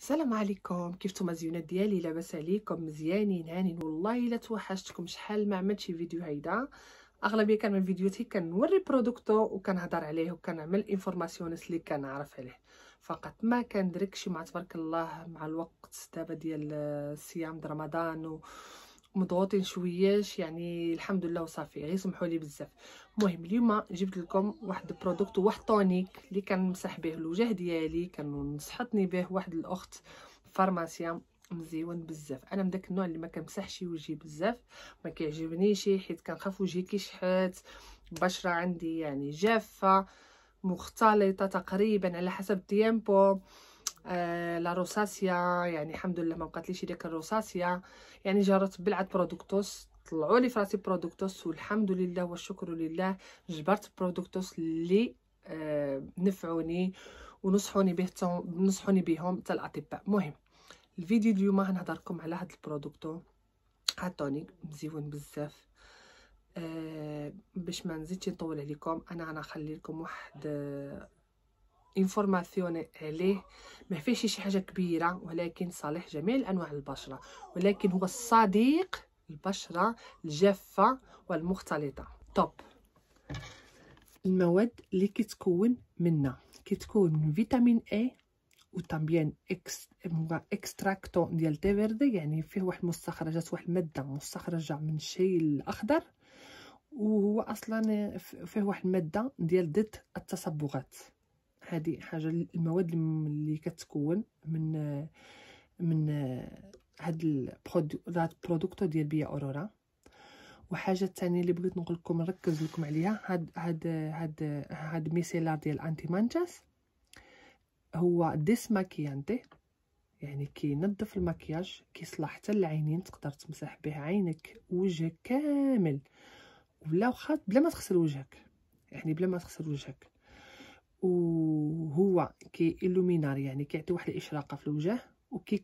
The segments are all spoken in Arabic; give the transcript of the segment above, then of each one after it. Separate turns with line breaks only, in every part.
السلام عليكم كيفتوما زيونات ديالي لاباس عليكم مزيانين هانين والله الا توحشتكم شحال ما عملت شي فيديو هيدا اغلبيه كان من فيديوهاتي كنوري برودكتو وكنهضر عليه وكنعمل انفورماسيونس اللي كنعرف عليه فقط ما كندركش مع تبارك الله مع الوقت دابا ديال الصيام رمضان مضغوطين شوياش يعني الحمد لله وصافي غير سمحوا لي بزاف المهم اليوم جبت لكم واحد البرودكت واحد طونيك اللي كنمسح به الوجه ديالي كان نصحتني به واحد الاخت فارماسيا مزيون بزاف انا من داك النوع اللي ما كنمسحش وجهي بزاف ما كيعجبنيش حيت كنخاف وجهي كيشحت البشره عندي يعني جافه مختلطه تقريبا على حسب التيمبو آه، لا روساسيا يعني الحمد لله ما بقاتليش ديك الروساسيا يعني جرت بلعت برودكتوس طلعوا لي فراسي برودكتوس والحمد لله والشكر لله جبرت برودكتوس اللي آه، نفعوني ونصحوني به نصحوني بهم حتى الاطباء مهم الفيديو اليوم غنهضركم على هاد البرودكتو عطوني مزيون بزاف آه باش ما نزيدش نطول عليكم انا غنخلي لكم واحد آه انفورماسيون عليه ما فيهش شي حاجه كبيره ولكن صالح جميع انواع البشره ولكن هو الصديق البشره الجافه والمختلطه توب المواد اللي كتكون منها كتكون من فيتامين اي وتامبيان اكس هو اكستراكتو ديال تي فيردي يعني فيه واحد المستخرجات واحد الماده مستخرجه من الشاي الاخضر وهو اصلا فيه واحد الماده ديال ضد التصبغات هذه حاجه المواد اللي كتكون من من هاد البرودكت ديال بيا اورورا وحاجه الثانيه اللي بغيت نقول لكم نركز لكم عليها هاد هاد هاد هاد ميسيلار ديال انتي مانجاس هو ديسماكيانتي يعني كينظف المكياج كيصلح حتى العينين تقدر تمسح به عينك وجهك كامل ولا واخا بلا ما تغسل وجهك يعني بلا ما تغسل وجهك وهو إلومينار يعني كيعطي واحد الاشراقه في الوجه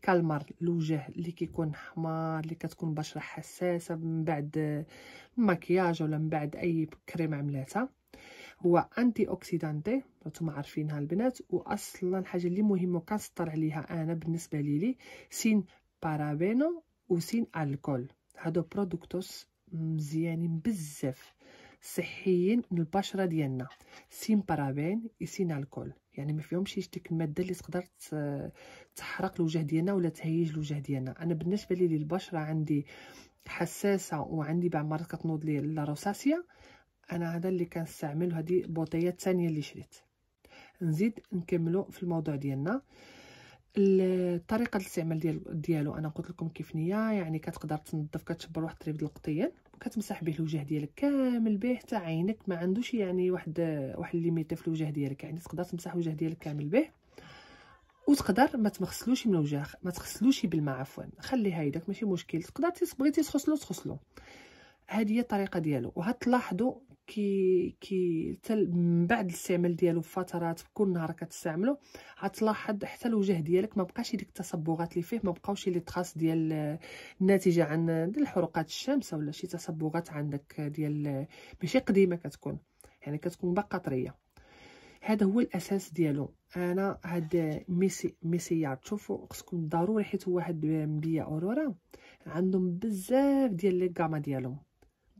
كالمر الوجه اللي كيكون حمار اللي كتكون بشره حساسه من بعد المكياج ولا من بعد اي كريم عملاتها هو انتي اوكسيدانتي نتوما عارفينها البنات واصلا الحاجه اللي مهمه كنسطر عليها انا بالنسبه لي سين بارابينو وسين الكول هادو برودكتوس مزيانين بزاف صحيين للبشره ديالنا سين بارابين وسين الكول يعني ما فيهمش ديك الماده اللي تقدر تحرق الوجه ديالنا ولا تهيج الوجه ديالنا انا بالنسبه لي البشره عندي حساسه وعندي بعض المرات كتنوض لي لا انا هذا اللي كنستعمل هذه البوطيه الثانيه اللي شريت نزيد نكملو في الموضوع ديالنا طريقه الاستعمال ديال ديالو انا قلت لكم كيف نيه يعني كتقدر تنظف كتشبر واحد التريب القطيان كتمسح به الوجه ديالك كامل به حتى عينك ما عندوش يعني واحد واحد ليميت في الوجه ديالك يعني تقدر تمسح الوجه ديالك كامل به وتقدر ما تغسلوش من الوجه ما تغسلوش بالماء عفوا خليها هايدك ماشي مشكل تقدر تبغيتي تغسلو تغسلو هذه هي الطريقه ديالو وهتلاحظوا كي كي حتى من بعد الاستعمال ديالو فترات كل نهار كتستعملو غتلاحظ حتى الوجه ديالك ما بقاش ديك التصبغات اللي فيه ما بقاوش لي تراس ديال الناتجه عن ديال الحروقات الشمس ولا شي تصبغات عندك ديال ماشي قديمه كتكون يعني كتكون باقا طريه هذا هو الاساس ديالو انا هاد ميسي ميسيار تشوفوا خصكم ضروري حيت هو واحد مبيه اورورا عندهم بزاف ديال لي ديالهم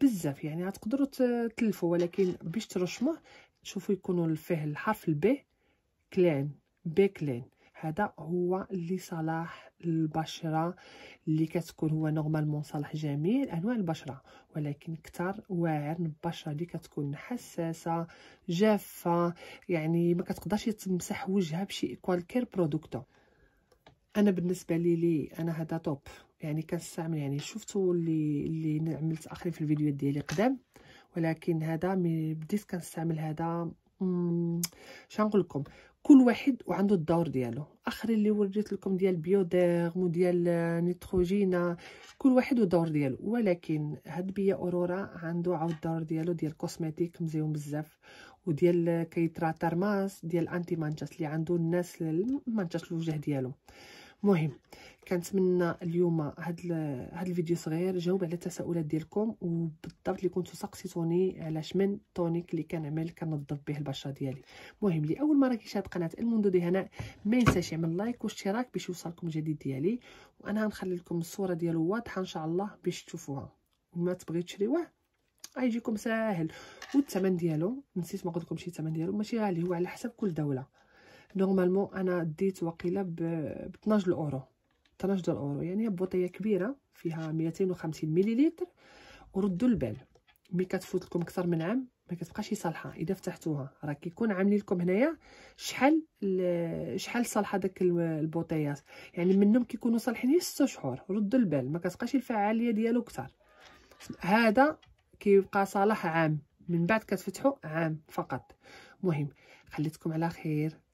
بزاف يعني غتقدروا تلفوا ولكن باش ترشموه شوفوا يكونوا فيه الحرف البي كلين بي كلين هذا هو اللي صلاح البشره اللي كتكون هو نورمالمون صالح جميع انواع البشره ولكن كثر واعر البشره اللي كتكون حساسه جافه يعني ما كتقدرش تمسح وجهها بشي كوالكير برودكتو انا بالنسبه لي لي انا هذا توب يعني كنستعمل يعني شفتوا اللي اللي عملت اخرين في الفيديوهات ديالي قدام ولكن هذا ملي بديت كنستعمل هذا شنقول لكم كل واحد وعنده الدور ديالو اخر اللي وريت لكم ديال بيوديرم وديال نيتروجينا كل واحد والدور ديالو ولكن هاد بيا اورورا عنده عاود الدور ديالو ديال كوزميتيك مزيون بزاف وديال كيترا ترماس ديال انتي مانشات اللي عنده الناس مانشات الوجه ديالو مهم كنتمنى اليوم هاد هاد الفيديو صغير جاوب على التساؤلات ديالكم وبالضبط اللي كنتو سقسيتوني على شمن طونيك اللي كنعمل كنضرب به البشره ديالي المهم لي اول مره كيشاهد قناه المندودي هنا ما ينساش يعمل لايك واشتراك باش يوصلكم جديد ديالي وانا غنخلي لكم الصوره ديالو واضحه ان شاء الله باش تشوفوها وما تبغي تشريوه غيجيكم ساهل والثمن ديالو نسيت ما قلت لكم شي الثمن ديالو ماشي غالي هو على حسب كل دوله نورمالمون انا ديت وقيله ب 12 اورو 12 دولار اورو يعني بوطيه كبيره فيها 250 مليلتر وردوا البال ملي كتفوت لكم اكثر من عام ما كتبقاش صالحه اذا فتحتوها راه كيكون عاملين لكم هنايا شحال شحال صالحه داك البوطيات يعني منهم كيكونوا صالحين 6 شهور ردوا البال ما كتبقاش الفعاليه ديالو كثر هذا كيبقى صالح عام من بعد كتفتحو عام فقط مهم خليتكم على خير